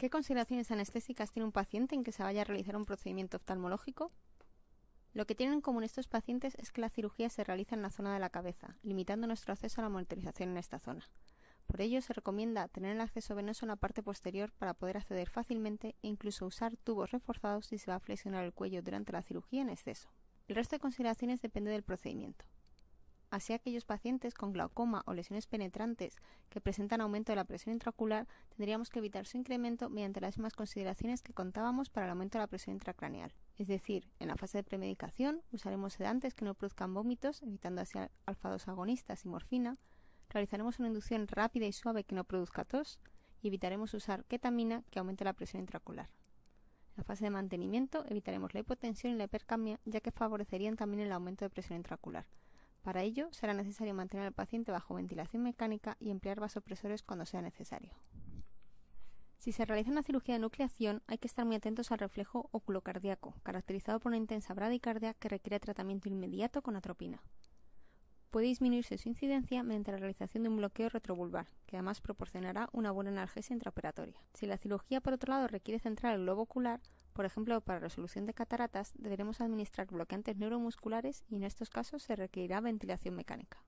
¿Qué consideraciones anestésicas tiene un paciente en que se vaya a realizar un procedimiento oftalmológico? Lo que tienen en común estos pacientes es que la cirugía se realiza en la zona de la cabeza, limitando nuestro acceso a la monitorización en esta zona. Por ello, se recomienda tener el acceso venoso en la parte posterior para poder acceder fácilmente e incluso usar tubos reforzados si se va a flexionar el cuello durante la cirugía en exceso. El resto de consideraciones depende del procedimiento. Así aquellos pacientes con glaucoma o lesiones penetrantes que presentan aumento de la presión intracular tendríamos que evitar su incremento mediante las mismas consideraciones que contábamos para el aumento de la presión intracraneal. Es decir, en la fase de premedicación usaremos sedantes que no produzcan vómitos, evitando así alfados agonistas y morfina, realizaremos una inducción rápida y suave que no produzca tos y evitaremos usar ketamina que aumente la presión intracular. En la fase de mantenimiento evitaremos la hipotensión y la hipercambia ya que favorecerían también el aumento de presión intracular. Para ello, será necesario mantener al paciente bajo ventilación mecánica y emplear vasopresores cuando sea necesario. Si se realiza una cirugía de nucleación, hay que estar muy atentos al reflejo oculocardíaco, caracterizado por una intensa bradicardia que requiere tratamiento inmediato con atropina. Puede disminuirse su incidencia mediante la realización de un bloqueo retrovulvar, que además proporcionará una buena analgesia intraoperatoria. Si la cirugía, por otro lado, requiere centrar el globo ocular, por ejemplo, para resolución de cataratas deberemos administrar bloqueantes neuromusculares y en estos casos se requerirá ventilación mecánica.